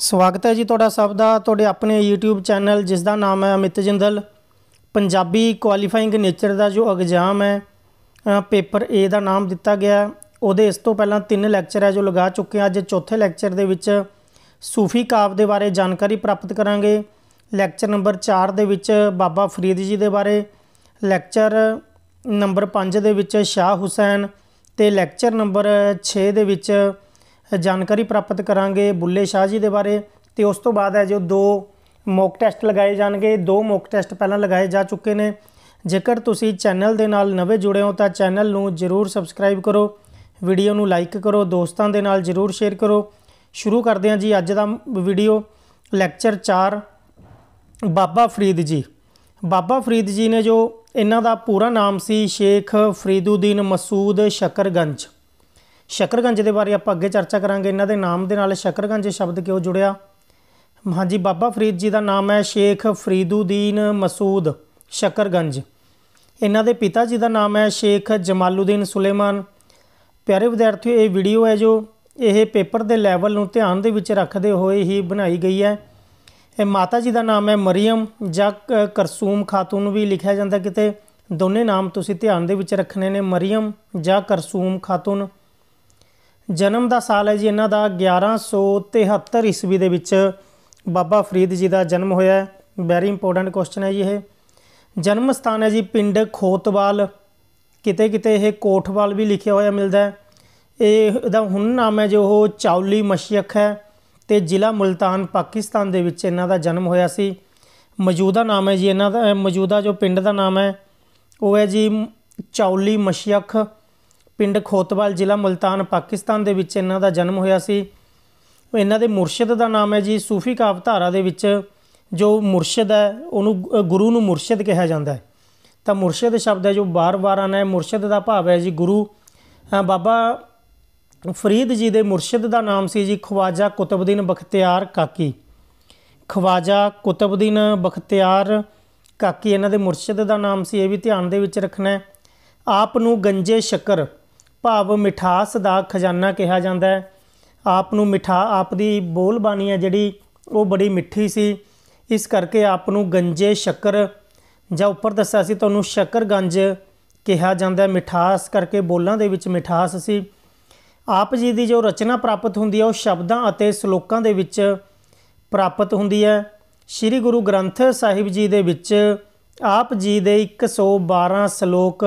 ਸਵਾਗਤ ਹੈ ਜੀ ਤੁਹਾਡਾ ਸਭ ਦਾ ਤੁਹਾਡੇ ਆਪਣੇ YouTube ਚੈਨਲ ਜਿਸ ਦਾ ਨਾਮ ਹੈ ਅਮਿਤ ਜਿੰਦਲ ਪੰਜਾਬੀ ਕੁਆਲੀਫਾਈਂਗ ਨੇਚਰ ਦਾ ਜੋ ਐਗਜ਼ਾਮ ਹੈ ਪੇਪਰ A ਦਾ ਨਾਮ ਦਿੱਤਾ ਗਿਆ ਉਹਦੇ ਇਸ ਤੋਂ ਪਹਿਲਾਂ ਤਿੰਨ ਲੈਕਚਰ ਹੈ ਜੋ ਲਗਾ ਚੁੱਕੇ ਹਾਂ ਅੱਜ ਚੌਥੇ ਲੈਕਚਰ ਦੇ ਵਿੱਚ ਸੂਫੀ ਕਾਵ ਦੇ ਬਾਰੇ ਜਾਣਕਾਰੀ ਪ੍ਰਾਪਤ ਕਰਾਂਗੇ ਲੈਕਚਰ ਨੰਬਰ 4 ਦੇ ਵਿੱਚ ਬਾਬਾ ਫਰੀਦ ਜੀ ਦੇ ਬਾਰੇ ਲੈਕਚਰ ਨੰਬਰ 5 ਦੇ ਵਿੱਚ ਸ਼ਾਹ ਹੁਸੈਨ ਤੇ ਲੈਕਚਰ ਨੰਬਰ 6 ਦੇ ਵਿੱਚ ਜਾਣਕਾਰੀ ਪ੍ਰਾਪਤ ਕਰਾਂਗੇ ਬੁੱਲੇ ਸ਼ਾਹ ਜੀ ਦੇ ਬਾਰੇ ਤੇ ਉਸ ਤੋਂ ਬਾਅਦ ਹੈ ਜੋ ਦੋ ਮੌਕ ਟੈਸਟ ਲਗਾਏ ਜਾਣਗੇ ਦੋ ਮੌਕ ਟੈਸਟ ਪਹਿਲਾਂ ਲਗਾਏ ਜਾ ਚੁੱਕੇ ਨੇ ਜੇਕਰ ਤੁਸੀਂ ਚੈਨਲ ਦੇ ਨਾਲ ਨਵੇਂ ਜੁੜੇ ਹੋ ਤਾਂ ਚੈਨਲ ਨੂੰ ਜਰੂਰ ਸਬਸਕ੍ਰਾਈਬ ਕਰੋ ਵੀਡੀਓ ਨੂੰ ਲਾਈਕ ਕਰੋ ਦੋਸਤਾਂ ਦੇ ਨਾਲ ਜਰੂਰ ਸ਼ੇਅਰ ਕਰੋ ਸ਼ੁਰੂ ਕਰਦੇ ਹਾਂ ਜੀ ਅੱਜ ਦਾ ਵੀਡੀਓ ਲੈਕਚਰ 4 ਬਾਬਾ ਫਰੀਦ ਜੀ ਬਾਬਾ ਫਰੀਦ ਜੀ ਨੇ ਜੋ ਇਹਨਾਂ ਦਾ ਪੂਰਾ ਨਾਮ ਸੀ ਸ਼ੇਖ ਫਰੀਦੁਦੀਨ ਮਸੂਦ ਸ਼ਕਰਗੰਜ ਸ਼ਕਰਗੰਜ ਦੇ ਬਾਰੇ ਆਪਾਂ ਅੱਗੇ ਚਰਚਾ ਕਰਾਂਗੇ ਇਹਨਾਂ ਦੇ ਨਾਮ ਦੇ ਨਾਲ ਸ਼ਕਰਗੰਜ ਸ਼ਬਦ ਕਿਉਂ ਜੁੜਿਆ ਹਾਂਜੀ ਬਾਬਾ ਫਰੀਦ ਜੀ ਦਾ ਨਾਮ ਹੈ ਸ਼ੇਖ ਫਰੀਦੁਦੀਨ ਮਸੂਦ ਸ਼ਕਰਗੰਜ ਇਹਨਾਂ ਦੇ ਪਿਤਾ ਜੀ ਦਾ ਨਾਮ ਹੈ ਸ਼ੇਖ ਜਮਾਲੂਦੀਨ ਸੁਲੇਮਾਨ ਪਿਆਰੇ ਵਿਦਿਆਰਥੀਓ ਇਹ ਵੀਡੀਓ ਹੈ ਜੋ ਇਹ ਪੇਪਰ ਦੇ ਲੈਵਲ ਨੂੰ ਧਿਆਨ ਦੇ ਵਿੱਚ ਰੱਖਦੇ ਹੋਏ ਹੀ ਬਣਾਈ ਗਈ ਹੈ ਇਹ ਮਾਤਾ ਜੀ ਦਾ ਨਾਮ ਹੈ ਮਰੀਮ ਜਾਂ ਕਰਸੂਮ ਖਾਤੂਨ ਵੀ ਲਿਖਿਆ ਜਾਂਦਾ ਕਿਤੇ ਦੋਨੇ ਨਾਮ ਤੁਸੀਂ ਧਿਆਨ ਦੇ ਵਿੱਚ ਰੱਖਣੇ ਨੇ ਮਰੀਮ ਜਾਂ ਕਰਸੂਮ ਖਾਤੂਨ ਜਨਮ ਦਾ ਸਾਲ ਹੈ ਜੀ ਇਹਨਾਂ ਦਾ 1173 ਈਸਵੀ ਦੇ ਵਿੱਚ ਬਾਬਾ ਫਰੀਦ ਜੀ ਦਾ ਜਨਮ ਹੋਇਆ ਹੈ ਵੈਰੀ ਇੰਪੋਰਟੈਂਟ ਕੁਐਸਚਨ ਹੈ ਜੀ ਇਹ ਜਨਮ ਸਥਾਨ ਹੈ ਜੀ ਪਿੰਡ ਖੋਤਵਾਲ ਕਿਤੇ ਕਿਤੇ ਇਹ ਕੋਠਵਾਲ ਵੀ ਲਿਖਿਆ ਹੋਇਆ ਮਿਲਦਾ ਹੈ ਇਹ ਇਹਦਾ ਹੁਣ ਨਾਮ ਹੈ ਜੋ ਉਹ ਚੌਲੀ ਮਸ਼ੀਖ ਹੈ ਤੇ ਜ਼ਿਲ੍ਹਾ ਮਲਤਾਨ ਪਾਕਿਸਤਾਨ ਦੇ ਵਿੱਚ ਇਹਨਾਂ ਦਾ ਜਨਮ ਹੋਇਆ ਸੀ ਮੌਜੂਦਾ ਨਾਮ ਹੈ ਜੀ ਇਹਨਾਂ ਦਾ ਮੌਜੂਦਾ ਜੋ ਪਿੰਡ ਦਾ ਨਾਮ ਹੈ ਉਹ ਹੈ ਜੀ ਚੌਲੀ ਮਸ਼ੀਖ ਪਿੰਡ ਖੋਤਵਾਲ ਜ਼ਿਲ੍ਹਾ ਮਲਤਾਨ ਪਾਕਿਸਤਾਨ ਦੇ ਵਿੱਚ ਇਹਨਾਂ ਦਾ ਜਨਮ ਹੋਇਆ ਸੀ ਇਹਨਾਂ ਦੇ ਮੁਰਸ਼ਿਦ ਦਾ ਨਾਮ ਹੈ ਜੀ ਸੂਫੀ ਕਾਵਧਾਰਾ ਦੇ ਵਿੱਚ ਜੋ ਮੁਰਸ਼ਿਦ ਹੈ ਉਹਨੂੰ ਗੁਰੂ ਨੂੰ ਮੁਰਸ਼ਿਦ ਕਿਹਾ ਜਾਂਦਾ ਹੈ ਤਾਂ ਮੁਰਸ਼ਿਦ ਸ਼ਬਦ ਹੈ ਜੋ ਬਾਰ-ਬਾਰ ਆਣਾ ਹੈ ਮੁਰਸ਼ਿਦ ਦਾ ਭਾਵ ਹੈ ਜੀ ਗੁਰੂ ਬਾਬਾ ਫਰੀਦ ਜੀ ਦੇ ਮੁਰਸ਼ਿਦ ਦਾ ਨਾਮ ਸੀ ਜੀ ਖਵਾਜਾ ਕੁਤਬਦੀਨ ਬਖਤਿਆਰ ਕਾਕੀ ਖਵਾਜਾ ਕੁਤਬਦੀਨ ਬਖਤਿਆਰ ਕਾਕੀ ਇਹਨਾਂ ਦੇ ਮੁਰਸ਼ਿਦ ਦਾ ਨਾਮ ਸੀ ਇਹ ਵੀ ਧਿਆਨ ਦੇ ਵਿੱਚ ਰੱਖਣਾ ਹੈ ਆਪ ਨੂੰ ਗੰਜੇ ਸ਼ਕਰ ਭਾਵ ਮਿਠਾਸ ਦਾ ਖਜ਼ਾਨਾ ਕਿਹਾ ਜਾਂਦਾ ਹੈ ਆਪ ਨੂੰ ਮਿਠਾ ਆਪ ਦੀ ਬੋਲ ਬਾਣੀ ਹੈ ਜਿਹੜੀ ਉਹ ਬੜੀ ਮਿੱਠੀ ਸੀ ਇਸ ਕਰਕੇ ਆਪ ਨੂੰ ਗੰਜੇ ਸ਼ੱਕਰ ਜਾਂ ਉੱਪਰ ਦੱਸਿਆ ਸੀ ਤੁਹਾਨੂੰ ਸ਼ੱਕਰ ਗੰਜ ਕਿਹਾ ਜਾਂਦਾ ਹੈ ਮਿਠਾਸ ਕਰਕੇ ਬੋਲਾਂ ਦੇ ਵਿੱਚ ਮਿਠਾਸ ਸੀ ਆਪ ਜੀ ਦੀ ਜੋ ਰਚਨਾ ਪ੍ਰਾਪਤ ਹੁੰਦੀ ਹੈ ਉਹ ਸ਼ਬਦਾਂ ਅਤੇ ਸ਼ਲੋਕਾਂ ਦੇ ਵਿੱਚ ਪ੍ਰਾਪਤ ਹੁੰਦੀ ਹੈ ਸ੍ਰੀ ਗੁਰੂ ਗ੍ਰੰਥ ਸਾਹਿਬ ਜੀ ਦੇ ਵਿੱਚ ਆਪ ਜੀ ਦੇ 112 ਸ਼ਲੋਕ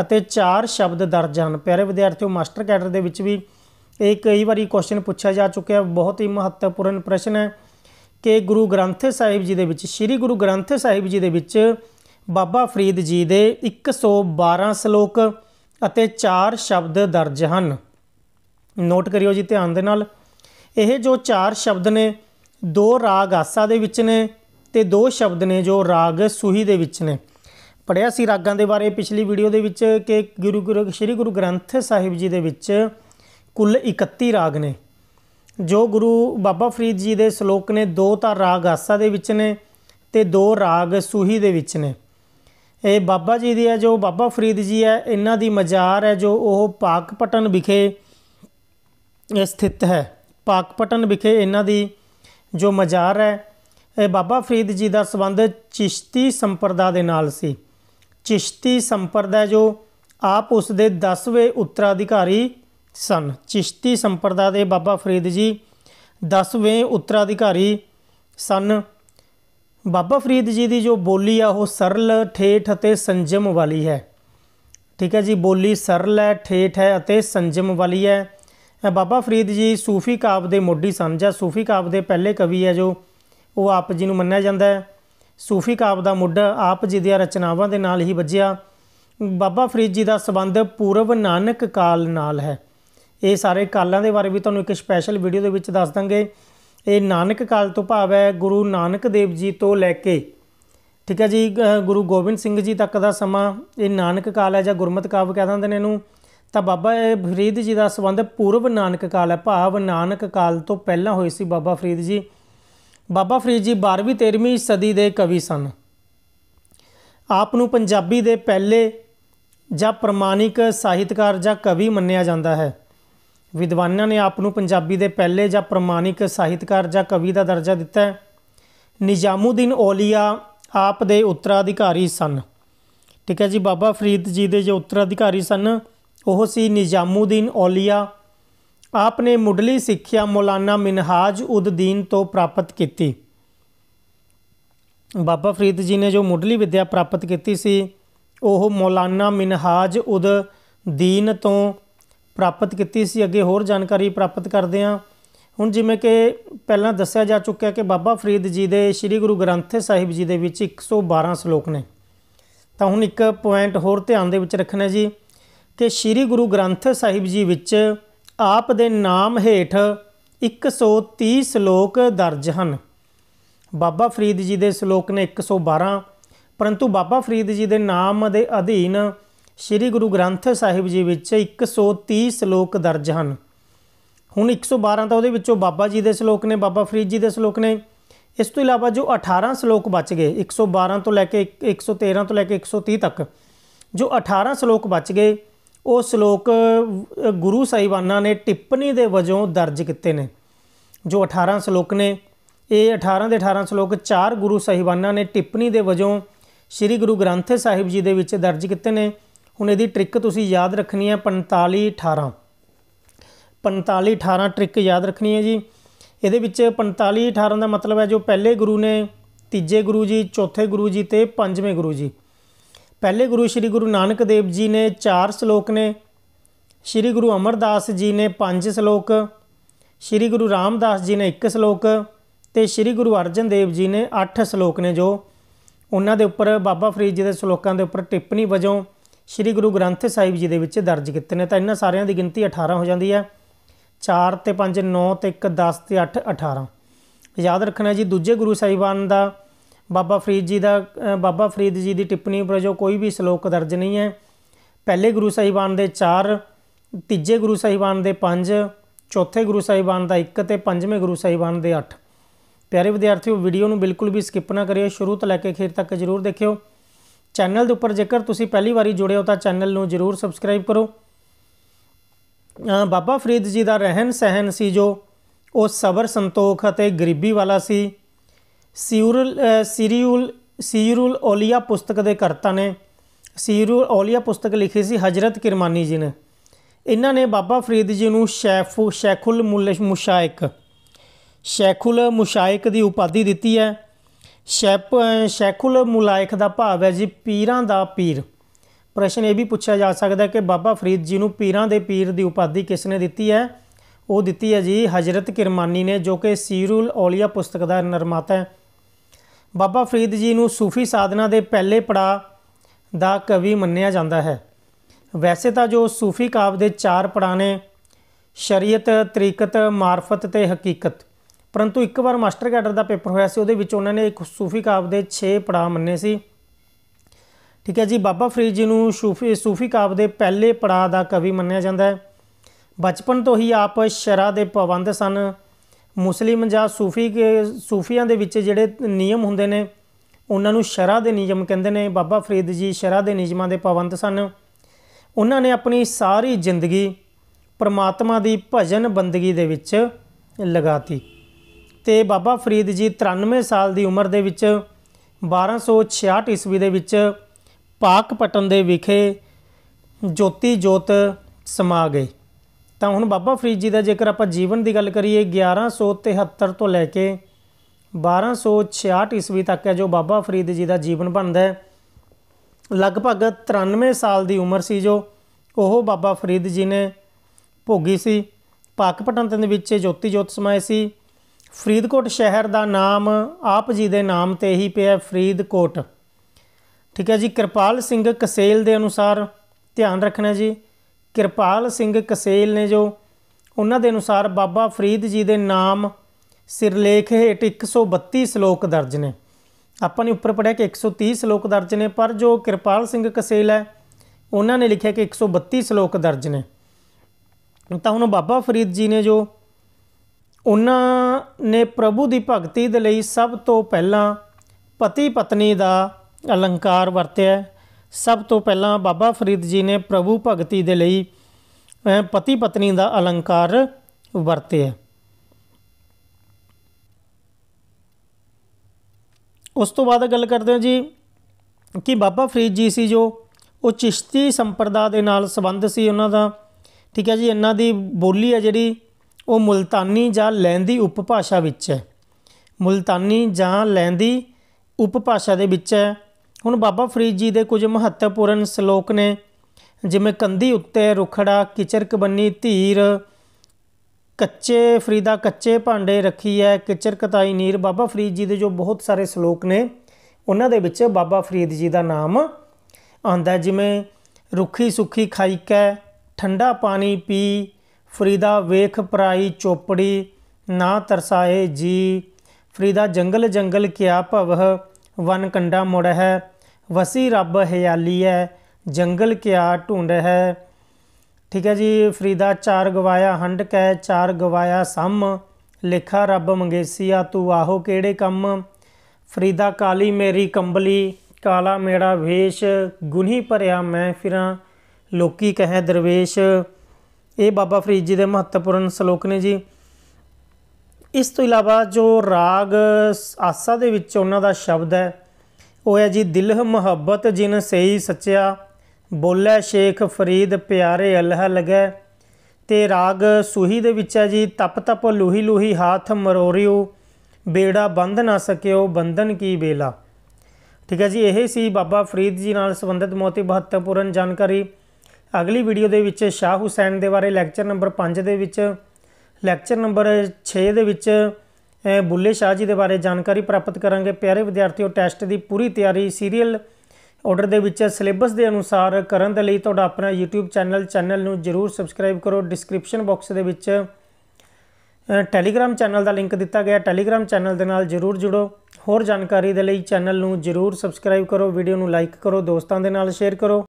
ਅਤੇ ਚਾਰ ਸ਼ਬਦ ਦਰਜ ਹਨ ਪਿਆਰੇ ਵਿਦਿਆਰਥੀਓ ਮਾਸਟਰ ਕੈਡਰ ਦੇ ਵਿੱਚ ਵੀ ਇਹ ਕਈ ਵਾਰੀ ਕੁਐਸਚਨ ਪੁੱਛਿਆ ਜਾ ਚੁੱਕਿਆ ਬਹੁਤ ਹੀ ਮਹੱਤਵਪੂਰਨ ਪ੍ਰਸ਼ਨ ਹੈ ਕਿ ਗੁਰੂ ਗ੍ਰੰਥ ਸਾਹਿਬ ਜੀ ਦੇ ਵਿੱਚ ਸ੍ਰੀ ਗੁਰੂ ਗ੍ਰੰਥ ਸਾਹਿਬ ਜੀ ਦੇ ਵਿੱਚ ਬਾਬਾ ਫਰੀਦ ਜੀ ਦੇ 112 ਸ਼ਲੋਕ ਅਤੇ ਚਾਰ ਸ਼ਬਦ ਦਰਜ ਹਨ ਨੋਟ ਕਰਿਓ ਜੀ ਧਿਆਨ ਦੇ ਨਾਲ ਇਹ ਜੋ ਚਾਰ ਸ਼ਬਦ ਨੇ ਦੋ ਰਾਗ ਆਸਾ ਦੇ ਵਿੱਚ ਨੇ ਤੇ ਦੋ ਸ਼ਬਦ ਨੇ ਜੋ ਰਾਗ ਸੁਹੀ ਦੇ ਵਿੱਚ ਨੇ ਪੜਿਆ ਸੀ ਰਾਗਾਂ ਦੇ ਬਾਰੇ ਪਿਛਲੀ ਵੀਡੀਓ ਦੇ ਵਿੱਚ ਕਿ ਗੁਰੂ ਗੁਰੂ ਸ੍ਰੀ ਗੁਰੂ ਗ੍ਰੰਥ ਸਾਹਿਬ ਜੀ ਦੇ ਵਿੱਚ ਕੁੱਲ 31 ਰਾਗ ਨੇ ਜੋ ਗੁਰੂ ਬਾਬਾ ਫਰੀਦ ਜੀ ਦੇ ਸ਼ਲੋਕ ਨੇ ਦੋ ਤਾਂ ਰਾਗ ਆਸਾ ਦੇ ਵਿੱਚ ਨੇ ਤੇ ਦੋ ਰਾਗ ਸੂਹੀ ਦੇ ਵਿੱਚ ਨੇ ਇਹ ਬਾਬਾ ਜੀ ਦੀ ਹੈ ਜੋ ਬਾਬਾ ਫਰੀਦ ਜੀ ਹੈ ਇਹਨਾਂ ਦੀ ਮਜ਼ਾਰ ਹੈ ਜੋ ਉਹ ਪਾਕਪਟਨ ਵਿਖੇ ਸਥਿਤ ਹੈ ਪਾਕਪਟਨ ਵਿਖੇ ਇਹਨਾਂ ਦੀ ਜੋ ਮਜ਼ਾਰ ਹੈ ਇਹ ਬਾਬਾ ਫਰੀਦ ਜੀ ਦਾ ਸਬੰਧ ਚਿਸ਼ਤੀ ਸੰਪਰਦਾ ਦੇ ਨਾਲ ਸੀ ਚਿਸ਼ਤੀ ਸੰਪਰਦਾ ਜੋ ਆਪ ਉਸ ਦੇ 10ਵੇਂ ਉੱਤਰਾਧਿਕਾਰੀ ਸਨ ਚਿਸ਼ਤੀ ਸੰਪਰਦਾ ਦੇ ਬਾਬਾ ਫਰੀਦ ਜੀ 10ਵੇਂ ਉੱਤਰਾਧਿਕਾਰੀ ਸਨ ਬਾਬਾ ਫਰੀਦ ਜੀ ਦੀ ਜੋ ਬੋਲੀ ਆ ਉਹ ਸਰਲ ਠੇਠ ਅਤੇ ਸੰਜਮ ਵਾਲੀ ਹੈ ਠੀਕ ਹੈ ਜੀ ਬੋਲੀ ਸਰਲ ਹੈ ਠੇਠ ਹੈ ਅਤੇ ਸੰਜਮ ਵਾਲੀ ਹੈ ਬਾਬਾ ਫਰੀਦ ਜੀ ਸੂਫੀ ਕਾਵ ਦੇ ਮੋਢੀ ਸਨ ਜਾਂ ਸੂਫੀ ਕਾਵ ਦੇ ਪਹਿਲੇ ਕਵੀ ਹੈ ਜੋ ਉਹ ਆਪ ਜੀ ਨੂੰ ਮੰਨਿਆ ਜਾਂਦਾ ਹੈ ਸੂਫੀ ਕਾਵ ਦਾ ਮੁੱਢ ਆਪ ਜੀ ਦੀਆਂ ਰਚਨਾਵਾਂ ਦੇ ਨਾਲ ਹੀ ਵੱਜਿਆ ਬਾਬਾ ਫਰੀਦ ਜੀ ਦਾ ਸਬੰਧ ਪੂਰਵ ਨਾਨਕ ਕਾਲ ਨਾਲ ਹੈ ਇਹ ਸਾਰੇ ਕਾਲਾਂ ਦੇ ਬਾਰੇ ਵੀ ਤੁਹਾਨੂੰ ਇੱਕ ਸਪੈਸ਼ਲ ਵੀਡੀਓ ਦੇ ਵਿੱਚ ਦੱਸ ਦਾਂਗੇ ਇਹ ਨਾਨਕ ਕਾਲ ਤੋਂ ਭਾਵ ਹੈ ਗੁਰੂ ਨਾਨਕ ਦੇਵ ਜੀ ਤੋਂ ਲੈ ਕੇ ਠੀਕ ਹੈ ਜੀ ਗੁਰੂ ਗੋਬਿੰਦ ਸਿੰਘ ਜੀ ਤੱਕ ਦਾ ਸਮਾਂ ਇਹ ਨਾਨਕ ਕਾਲ ਹੈ ਜਾਂ ਗੁਰਮਤਿ ਕਾਵ ਕਹਿ ਦਿੰਦੇ ਨੇ ਇਹਨੂੰ ਤਾਂ ਬਾਬਾ ਫਰੀਦ ਜੀ ਦਾ ਸਬੰਧ ਪੂਰਵ ਨਾਨਕ ਕਾਲ ਹੈ ਭਾਵ ਨਾਨਕ ਕਾਲ ਤੋਂ ਪਹਿਲਾਂ ਹੋਈ ਸੀ ਬਾਬਾ ਫਰੀਦ ਜੀ ਬਾਬਾ ਫਰੀਦ ਜੀ 12ਵੀਂ 13ਵੀਂ ਸਦੀ ਦੇ ਕਵੀ ਸਨ ਆਪ ਨੂੰ ਪੰਜਾਬੀ ਦੇ ਪਹਿਲੇ ਜਾਂ ਪ੍ਰਮਾਣਿਕ ਸਾਹਿਤਕਾਰ ਜਾਂ ਕਵੀ ਮੰਨਿਆ ਜਾਂਦਾ ਹੈ ਵਿਦਵਾਨਾਂ ਨੇ ਆਪ ਨੂੰ ਪੰਜਾਬੀ ਦੇ ਪਹਿਲੇ ਜਾਂ ਪ੍ਰਮਾਣਿਕ ਸਾਹਿਤਕਾਰ ਜਾਂ ਕਵੀ ਦਾ ਦਰਜਾ ਦਿੱਤਾ ਹੈ ਨਿਜ਼ਾਮੂਦੀਨ ਔਲੀਆ ਆਪ ਦੇ ਉੱਤਰਾਧਿਕਾਰੀ ਸਨ ਠੀਕ ਹੈ ਜੀ ਬਾਬਾ ਫਰੀਦ ਜੀ ਦੇ ਜੋ ਉੱਤਰਾਧਿਕਾਰੀ ਸਨ ਉਹ ਸੀ ਨਿਜ਼ਾਮੂਦੀਨ ਔਲੀਆ ਆਪ ਨੇ ਮੁੱਢਲੀ ਸਿੱਖਿਆ ਮੌਲਾਨਾ ਮਿਨਹਾਜ ਉਦਦੀਨ ਤੋਂ ਪ੍ਰਾਪਤ ਕੀਤੀ ਬਾਬਾ ਫਰੀਦ ਜੀ ਨੇ ਜੋ ਮੁੱਢਲੀ ਵਿਦਿਆ ਪ੍ਰਾਪਤ ਕੀਤੀ ਸੀ ਉਹ ਮੌਲਾਨਾ ਮਿਨਹਾਜ ਉਦਦੀਨ ਤੋਂ ਪ੍ਰਾਪਤ ਕੀਤੀ ਸੀ ਅੱਗੇ ਹੋਰ ਜਾਣਕਾਰੀ ਪ੍ਰਾਪਤ ਕਰਦੇ ਹਾਂ ਹੁਣ ਜਿਵੇਂ ਕਿ ਪਹਿਲਾਂ ਦੱਸਿਆ ਜਾ ਚੁੱਕਿਆ ਕਿ ਬਾਬਾ ਫਰੀਦ ਜੀ ਦੇ ਸ੍ਰੀ ਗੁਰੂ ਗ੍ਰੰਥ ਸਾਹਿਬ ਜੀ ਦੇ ਵਿੱਚ 112 ਸ਼ਲੋਕ ਨੇ ਤਾਂ ਹੁਣ ਇੱਕ ਪੁਆਇੰਟ ਹੋਰ ਧਿਆਨ ਦੇ ਵਿੱਚ ਰੱਖਣਾ ਜੀ ਕਿ ਸ੍ਰੀ ਗੁਰੂ ਗ੍ਰੰਥ ਸਾਹਿਬ ਜੀ ਵਿੱਚ ਆਪ ਦੇ ਨਾਮ ਹੇਠ 130 ਸ਼ਲੋਕ ਦਰਜ ਹਨ ਬਾਬਾ ਫਰੀਦ ਜੀ ਦੇ ਸ਼ਲੋਕ ਨੇ 112 ਪਰੰਤੂ ਬਾਬਾ ਫਰੀਦ ਜੀ ਦੇ ਨਾਮ ਦੇ ਅਧੀਨ ਸ੍ਰੀ ਗੁਰੂ ਗ੍ਰੰਥ ਸਾਹਿਬ ਜੀ ਵਿੱਚ 130 ਸ਼ਲੋਕ ਦਰਜ ਹਨ ਹੁਣ 112 ਤਾਂ ਉਹਦੇ ਵਿੱਚੋਂ ਬਾਬਾ ਜੀ ਦੇ ਸ਼ਲੋਕ ਨੇ ਬਾਬਾ ਫਰੀਦ ਜੀ ਦੇ ਸ਼ਲੋਕ ਨੇ ਇਸ ਤੋਂ ਇਲਾਵਾ ਜੋ 18 ਸ਼ਲੋਕ ਬਚ ਗਏ 112 ਤੋਂ ਲੈ ਕੇ 113 ਤੋਂ ਲੈ ਕੇ 130 ਤੱਕ ਜੋ 18 ਸ਼ਲੋਕ ਬਚ ਗਏ ਉਹ ਸ਼ਲੋਕ ਗੁਰੂ ਸਾਹਿਬਾਨਾਂ ਨੇ ਟਿੱਪਣੀ ਦੇ ਵਜੋਂ ਦਰਜ ਕੀਤੇ ਨੇ ਜੋ 18 ਸ਼ਲੋਕ ਨੇ ਇਹ 18 ਦੇ 18 ਸ਼ਲੋਕ ਚਾਰ ਗੁਰੂ ਸਾਹਿਬਾਨਾਂ ਨੇ ਟਿੱਪਣੀ ਦੇ ਵਜੋਂ ਸ੍ਰੀ ਗੁਰੂ ਗ੍ਰੰਥ ਸਾਹਿਬ ਜੀ ਦੇ ਵਿੱਚ ਦਰਜ ਕੀਤੇ ਨੇ ਹੁਣ ਇਹਦੀ ਟ੍ਰਿਕ ਤੁਸੀਂ ਯਾਦ ਰੱਖਣੀ ਹੈ 45 18 45 18 ਟ੍ਰਿਕ ਯਾਦ ਰੱਖਣੀ ਹੈ ਜੀ ਇਹਦੇ ਵਿੱਚ 45 18 ਦਾ ਮਤਲਬ ਹੈ ਜੋ ਪਹਿਲੇ ਗੁਰੂ ਨੇ ਤੀਜੇ ਗੁਰੂ ਜੀ ਚੌਥੇ ਗੁਰੂ ਜੀ ਤੇ ਪੰਜਵੇਂ ਗੁਰੂ ਜੀ ਪਹਿਲੇ ਗੁਰੂ ਸ੍ਰੀ ਗੁਰੂ ਨਾਨਕ ਦੇਵ ਜੀ ਨੇ 4 ਸ਼ਲੋਕ ਨੇ ਸ੍ਰੀ ਗੁਰੂ ਅਮਰਦਾਸ ਜੀ ਨੇ 5 ਸ਼ਲੋਕ ਸ੍ਰੀ ਗੁਰੂ ਰਾਮਦਾਸ ਜੀ ਨੇ 1 ਸ਼ਲੋਕ ਤੇ ਸ੍ਰੀ ਗੁਰੂ ਅਰਜਨ ਦੇਵ ਜੀ ਨੇ 8 ਸ਼ਲੋਕ ਨੇ ਜੋ ਉਹਨਾਂ ਦੇ ਉੱਪਰ ਬਾਬਾ ਫਰੀਦ ਜੀ ਦੇ ਸ਼ਲੋਕਾਂ ਦੇ ਉੱਪਰ ਟਿੱਪਣੀ ਵਜੋਂ ਸ੍ਰੀ ਗੁਰੂ ਗ੍ਰੰਥ ਸਾਹਿਬ ਜੀ ਦੇ ਵਿੱਚ ਦਰਜ ਕੀਤੇ ਨੇ ਤਾਂ ਇਹਨਾਂ ਸਾਰਿਆਂ ਦੀ ਗਿਣਤੀ 18 ਹੋ ਜਾਂਦੀ ਹੈ 4 ਤੇ 5 9 ਤੇ 1 10 ਤੇ 8 18 ਯਾਦ ਰੱਖਣਾ ਜੀ ਦੂਜੇ ਗੁਰੂ ਸਾਹਿਬਾਨ ਦਾ ਬਾਬਾ ਫਰੀਦ ਜੀ ਦਾ ਬਾਬਾ ਫਰੀਦ ਜੀ ਦੀ ਟਿੱਪਣੀ ਉੱਪਰ ਜੋ ਕੋਈ ਵੀ ਸ਼ਲੋਕ ਦਰਜ ਨਹੀਂ ਹੈ ਪਹਿਲੇ ਗੁਰੂ ਸਾਹਿਬਾਨ ਦੇ 4 ਤੀਜੇ ਗੁਰੂ ਸਾਹਿਬਾਨ ਦੇ 5 ਚੌਥੇ ਗੁਰੂ ਸਾਹਿਬਾਨ ਦਾ 1 ਤੇ ਪੰਜਵੇਂ ਗੁਰੂ ਸਾਹਿਬਾਨ ਦੇ 8 ਪਿਆਰੇ ਵਿਦਿਆਰਥੀਓ ਵੀਡੀਓ ਨੂੰ ਬਿਲਕੁਲ ਵੀ ਸਕਿਪ ਨਾ ਕਰਿਓ ਸ਼ੁਰੂ ਤੋਂ ਲੈ ਕੇ ਅਖੀਰ ਤੱਕ ਜਰੂਰ ਦੇਖਿਓ ਚੈਨਲ ਦੇ ਉੱਪਰ ਜੇਕਰ ਤੁਸੀਂ ਪਹਿਲੀ ਵਾਰੀ ਜੁੜੇ ਹੋ ਤਾਂ ਚੈਨਲ ਨੂੰ ਜਰੂਰ ਸਬਸਕ੍ਰਾਈਬ ਕਰੋ ਬਾਬਾ ਫਰੀਦ ਜੀ ਦਾ ਰਹਿਣ ਸਹਿਣ ਸੀ ਜੋ ਉਹ ਸਬਰ ਸੰਤੋਖ ਅਤੇ ਗਰੀਬੀ ਵਾਲਾ ਸੀ ਸੀਰੂਲ ਸੀਰੀਊਲ ਸੀਰੂਲ ਔਲੀਆ ਪੁਸਤਕ ਦੇ ਕਰਤਾ ਨੇ ਸੀਰੂਲ ਔਲੀਆ ਪੁਸਤਕ ਲਿਖੀ ਸੀ ਹਜ਼ਰਤ ਕਿਰਮਾਨੀ ਜੀ ਨੇ ਇਹਨਾਂ ਨੇ ਬਾਬਾ ਫਰੀਦ ਜੀ ਨੂੰ ਸ਼ੈਫੂ ਸ਼ੈਖੁਲ ਮੁਸ਼ਾਇਕ ਸ਼ੈਖੁਲ ਮੁਸ਼ਾਇਕ ਦੀ ਉਪਾਧੀ ਦਿੱਤੀ ਹੈ ਸ਼ੈਪ ਸ਼ੈਖੁਲ ਮੁਲਾਇਕ ਦਾ ਭਾਵ ਹੈ ਜੀ ਪੀਰਾਂ ਦਾ ਪੀਰ ਪ੍ਰਸ਼ਨ ਇਹ ਵੀ ਪੁੱਛਿਆ ਜਾ ਸਕਦਾ ਕਿ ਬਾਬਾ ਫਰੀਦ ਜੀ ਨੂੰ ਪੀਰਾਂ ਦੇ ਪੀਰ ਦੀ ਉਪਾਧੀ ਕਿਸ ਨੇ ਦਿੱਤੀ ਹੈ ਉਹ ਦਿੱਤੀ ਹੈ ਜੀ ਹਜ਼ਰਤ ਕਿਰਮਾਨੀ ਨੇ ਜੋ ਕਿ ਸੀਰੂਲ ਔਲੀਆ ਪੁਸਤਕ ਦਾ ਨਿਰਮਾਤਾ ਹੈ ਬਾਬਾ ਫਰੀਦ ਜੀ ਨੂੰ ਸੂਫੀ ਸਾਧਨਾ ਦੇ ਪਹਿਲੇ ਪੜਾ ਦਾ ਕਵੀ ਮੰਨਿਆ ਜਾਂਦਾ ਹੈ ਵੈਸੇ ਤਾਂ ਜੋ ਸੂਫੀ ਕਾਵ ਦੇ ਚਾਰ ਪੜਾ ਨੇ ਸ਼ਰੀਅਤ ਤਰੀਕਤ ਮਾਰਫਤ ਤੇ ਹਕੀਕਤ ਪਰੰਤੂ ਇੱਕ ਵਾਰ ਮਾਸਟਰ ਕੈਡਰ ਦਾ ਪੇਪਰ ਹੋਇਆ ਸੀ ਉਹਦੇ ਵਿੱਚ ਉਹਨਾਂ ਨੇ ਇੱਕ ਸੂਫੀ ਕਾਵ ਦੇ 6 ਪੜਾ ਮੰਨੇ ਸੀ ਠੀਕ ਹੈ ਜੀ ਬਾਬਾ ਫਰੀਦ ਜੀ ਨੂੰ ਸੂਫੀ ਸੂਫੀ ਕਾਵ ਦੇ ਪਹਿਲੇ ਪੜਾ ਦਾ ਕਵੀ ਮੰਨਿਆ ਜਾਂਦਾ ਹੈ ਬਚਪਨ ਤੋਂ ਹੀ ਆਪ ਸ਼ਰਾ ਦੇ ਪਵੰਦ ਸਨ ਮੁਸਲਿਮ ਜਾਂ ਸੂਫੀ ਕੇ ਸੂਫੀਆਂ ਦੇ ਵਿੱਚ ਜਿਹੜੇ ਨਿਯਮ ਹੁੰਦੇ ਨੇ ਉਹਨਾਂ ਨੂੰ ਸ਼ਰਾ ਦੇ ਨਿਯਮ ਕਹਿੰਦੇ ਨੇ ਬਾਬਾ ਫਰੀਦ ਜੀ ਸ਼ਰਾ ਦੇ ਨਿਯਮਾਂ ਦੇ ਪਵੰਤ ਸਨ ਉਹਨਾਂ ਨੇ ਆਪਣੀ ਸਾਰੀ ਜ਼ਿੰਦਗੀ ਪਰਮਾਤਮਾ ਦੀ ਭਜਨ ਬੰਦਗੀ ਦੇ ਵਿੱਚ ਲਗਾਤੀ ਤੇ ਬਾਬਾ ਫਰੀਦ ਜੀ 93 ਸਾਲ ਦੀ ਉਮਰ ਦੇ ਵਿੱਚ 1266 ਈਸਵੀ ਦੇ ਵਿੱਚ ਪਾਕਪਟਨ ਦੇ ਵਿਖੇ ਜੋਤੀ ਜੋਤ ਸਮਾ ਗਏ ਤਾਂ ਹੁਣ ਬਾਬਾ ਫਰੀਦ ਜੀ ਦਾ ਜੇਕਰ ਆਪਾਂ ਜੀਵਨ ਦੀ ਗੱਲ ਕਰੀਏ 1173 ਤੋਂ ਲੈ ਕੇ 1266 ਈਸਵੀ ਤੱਕ ਹੈ ਜੋ ਬਾਬਾ ਫਰੀਦ ਜੀ ਦਾ ਜੀਵਨ ਬਣਦਾ ਹੈ ਲਗਭਗ 93 ਸਾਲ ਦੀ ਉਮਰ ਸੀ ਜੋ ਉਹ ਬਾਬਾ ਫਰੀਦ ਜੀ ਨੇ ਭੋਗੀ ਸੀ ਪਾਕਪਟਨ ਦੇ ਵਿੱਚ ਜੋਤੀ ਜੋਤ ਸਮਾਏ ਸੀ ਫਰੀਦਕੋਟ ਸ਼ਹਿਰ ਦਾ ਨਾਮ ਆਪ ਜੀ ਦੇ ਨਾਮ ਤੇ ਹੀ ਪਿਆ ਫਰੀਦਕੋਟ ਠੀਕ ਹੈ ਜੀ ਕਿਰਪਾਲ ਸਿੰਘ ਕਸੇਲ ਦੇ ਅਨੁਸਾਰ ਧਿਆਨ ਰੱਖਣਾ ਜੀ ਕਿਰਪਾਲ ਸਿੰਘ ਕਸੇਲ ਨੇ ਜੋ ਉਹਨਾਂ ਦੇ ਅਨੁਸਾਰ ਬਾਬਾ ਫਰੀਦ ਜੀ ਦੇ ਨਾਮ ਸਿਰਲੇਖ ਹੇਠ 132 ਸ਼ਲੋਕ ਦਰਜ ਨੇ ਆਪਾਂ ਨੇ ਉੱਪਰ ਪੜਿਆ ਕਿ 130 ਸ਼ਲੋਕ ਦਰਜ ਨੇ ਪਰ ਜੋ ਕਿਰਪਾਲ ਸਿੰਘ ਕਸੇਲ ਹੈ ਉਹਨਾਂ ਨੇ ਲਿਖਿਆ ਕਿ 132 ਸ਼ਲੋਕ ਦਰਜ ਨੇ ਤਾਂ ਹੁਣ ਬਾਬਾ ਫਰੀਦ ਜੀ ਨੇ ਜੋ ਉਹਨਾਂ ਨੇ ਪ੍ਰਭੂ ਦੀ ਭਗਤੀ ਦੇ ਲਈ ਸਭ ਤੋਂ ਪਹਿਲਾਂ ਪਤੀ ਪਤਨੀ ਦਾ ਅਲੰਕਾਰ ਵਰਤਿਆ ਸਭ ਤੋਂ ਪਹਿਲਾਂ ਬਾਬਾ ਫਰੀਦ ਜੀ ਨੇ ਪ੍ਰਭੂ ਭਗਤੀ ਦੇ ਲਈ ਪਤੀ ਪਤਨੀ ਦਾ ਅਲੰਕਾਰ ਵਰਤਿਆ ਉਸ ਤੋਂ ਬਾਅਦ ਗੱਲ ਕਰਦੇ ਹਾਂ ਜੀ ਕਿ ਬਾਬਾ ਫਰੀਦ ਜੀ ਸੀ ਜੋ ਉਹ ਚਿਸ਼ਤੀ ਸੰਪਰਦਾ ਦੇ ਨਾਲ ਸੰਬੰਧ ਸੀ ਉਹਨਾਂ ਦਾ ਠੀਕ ਹੈ ਜੀ ਇਹਨਾਂ ਦੀ ਬੋਲੀ ਹੈ ਜਿਹੜੀ ਉਹ ਮੁਲਤਾਨੀ ਜਾਂ ਲੈਂਦੀ ਉਪਭਾਸ਼ਾ ਵਿੱਚ ਹੈ ਮੁਲਤਾਨੀ ਜਾਂ ਲੈਂਦੀ ਉਪਭਾਸ਼ਾ ਦੇ ਵਿੱਚ ਹੈ ਹੁਣ ਬਾਬਾ ਫਰੀਦ ਜੀ ਦੇ ਕੁਝ ਮਹੱਤਵਪੂਰਨ ਸ਼ਲੋਕ ਨੇ ਜਿਵੇਂ ਕੰਦੀ ਉੱਤੇ ਰੁਖੜਾ ਕਿਚਰਕ ਬੰਨੀ ਧੀਰ ਕੱਚੇ ਫਰੀਦਾ ਕੱਚੇ ਭਾਂਡੇ ਰੱਖੀ ਹੈ ਕਿਚਰਕ ਤਾਈ ਨੀਰ ਬਾਬਾ ਫਰੀਦ ਜੀ ਦੇ ਜੋ ਬਹੁਤ ਸਾਰੇ ਸ਼ਲੋਕ ਨੇ ਉਹਨਾਂ ਦੇ ਵਿੱਚ ਬਾਬਾ ਫਰੀਦ ਜੀ ਦਾ ਨਾਮ ਆਉਂਦਾ ਜਿਵੇਂ ਰੁੱਖੀ ਸੁੱਖੀ ਖਾਈਕੈ ਠੰਡਾ ਪਾਣੀ ਪੀ ਫਰੀਦਾ ਵੇਖ ਪਰਾਈ ਚੋਪੜੀ ਨਾ ਤਰਸਾਏ ਜੀ ਫਰੀਦਾ ਜੰਗਲ ਜੰਗਲ ਕਿਆ ਭਵਹ ਵਨ ਕੰਡਾ ਮੁੜ ਹੈ ਵਸੀ ਰੱਬ ਹਿਆਲੀ ਹੈ ਜੰਗਲ ਕਿਆ ਢੂੰਡ ਹੈ ਠੀਕ ਹੈ ਜੀ ਫਰੀਦਾ ਚਾਰ ਗਵਾਇਆ ਹੰਡ ਕੈ ਚਾਰ ਗਵਾਇਆ ਸਮ ਲਿਖਾ ਰੱਬ ਮੰਗੇਸੀਆ ਤੂੰ ਆਹੋ ਕਿਹੜੇ ਕੰਮ ਫਰੀਦਾ ਕਾਲੀ ਮੇਰੀ ਕੰਬਲੀ ਕਾਲਾ ਮੇਰਾ ਵੇਸ਼ ਗੁਨੀ ਭਰਿਆ ਮੈਂ ਫਿਰਾਂ ਲੋਕੀ ਕਹੇ ਦਰਵੇਸ਼ ਇਹ ਬਾਬਾ ਫਰੀਦ ਜੀ ਦੇ ਮਹੱਤਵਪੂਰਨ ਸ਼ਲੋਕ ਨੇ ਜੀ ਇਸ ਤੋਂ ਇਲਾਵਾ ਜੋ ਰਾਗ ਆਸਾ ਦੇ ਵਿੱਚ ਉਹਨਾਂ ਦਾ ਸ਼ਬਦ ਹੈ ਉਹ ਹੈ ਜੀ ਦਿਲ ਮੁਹੱਬਤ ਜਿਨ ਸਹੀ ਸੱਚਿਆ ਬੋਲੇ ਸ਼ੇਖ ਫਰੀਦ ਪਿਆਰੇ ਅਲਹ ਲਗੈ ਤੇ ਰਾਗ ਸੁਹੀ ਦੇ ਵਿੱਚ ਹੈ ਜੀ ਤਪ ਤਪ ਲੂਹੀ ਲੂਹੀ ਹਾਥ ਮਰੋਰਿਓ ਬੇੜਾ ਬੰਧ ਨਾ ਸਕਿਓ ਬੰਧਨ ਕੀ ਬੇਲਾ ਠੀਕ ਹੈ ਜੀ ਇਹ ਸੀ ਬਾਬਾ ਫਰੀਦ ਜੀ ਨਾਲ ਸੰਬੰਧਿਤ ਮੋਤੀ ਮਹੱਤਵਪੂਰਨ ਜਾਣਕਾਰੀ ਅਗਲੀ ਵੀਡੀਓ ਦੇ ਵਿੱਚ ਸ਼ਾਹ ਹੁਸੈਨ ਦੇ ਬਾਰੇ ਲੈਕਚਰ ਨੰਬਰ 5 ਦੇ ਵਿੱਚ ਲੈਕਚਰ ਨੰਬਰ 6 ਦੇ ਵਿੱਚ ਬੁੱਲੇ ਸ਼ਾਹ ਜੀ ਦੇ ਬਾਰੇ ਜਾਣਕਾਰੀ ਪ੍ਰਾਪਤ ਕਰਾਂਗੇ ਪਿਆਰੇ ਵਿਦਿਆਰਥੀਓ ਟੈਸਟ ਦੀ ਪੂਰੀ ਤਿਆਰੀ ਸੀਰੀਅਲ ਆਰਡਰ ਦੇ ਵਿੱਚ ਸਿਲੇਬਸ ਦੇ ਅਨੁਸਾਰ ਕਰਨ ਦੇ ਲਈ ਤੁਹਾਡਾ ਆਪਣਾ YouTube ਚੈਨਲ ਚੈਨਲ ਨੂੰ ਜਰੂਰ ਸਬਸਕ੍ਰਾਈਬ ਕਰੋ ਡਿਸਕ੍ਰਿਪਸ਼ਨ ਬਾਕਸ ਦੇ ਵਿੱਚ ਟੈਲੀਗ੍ਰam ਚੈਨਲ ਦਾ ਲਿੰਕ ਦਿੱਤਾ ਗਿਆ ਟੈਲੀਗ੍ਰam ਚੈਨਲ ਦੇ ਨਾਲ ਜਰੂਰ ਜੁੜੋ ਹੋਰ ਜਾਣਕਾਰੀ ਦੇ ਲਈ ਚੈਨਲ ਨੂੰ ਜਰੂਰ ਸਬਸਕ੍ਰਾਈਬ ਕਰੋ ਵੀਡੀਓ ਨੂੰ ਲਾਈਕ ਕਰੋ ਦੋਸਤਾਂ ਦੇ ਨਾਲ ਸ਼ੇਅਰ ਕਰੋ